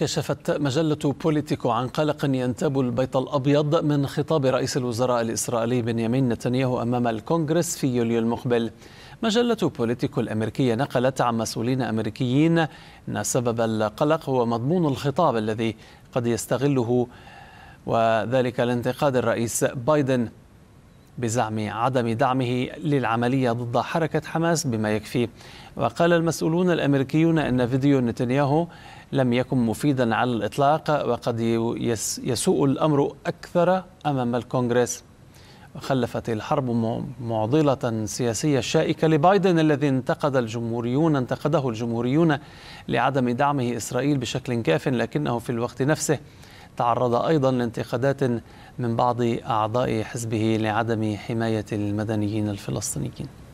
كشفت مجلة بوليتيكو عن قلق ينتاب البيت الأبيض من خطاب رئيس الوزراء الإسرائيلي بنيامين نتنياهو أمام الكونغرس في يوليو المقبل مجلة بوليتيكو الأمريكية نقلت عن مسؤولين أمريكيين أن سبب القلق هو مضمون الخطاب الذي قد يستغله وذلك الانتقاد الرئيس بايدن بزعم عدم دعمه للعملية ضد حركة حماس بما يكفيه وقال المسؤولون الأمريكيون أن فيديو نتنياهو لم يكن مفيدا على الإطلاق وقد يسوء الأمر أكثر أمام الكونغرس وخلفت الحرب معضلة سياسية شائكة لبايدن الذي انتقد الجمهوريون انتقده الجمهوريون لعدم دعمه إسرائيل بشكل كاف لكنه في الوقت نفسه تعرض أيضا لانتقادات من بعض أعضاء حزبه لعدم حماية المدنيين الفلسطينيين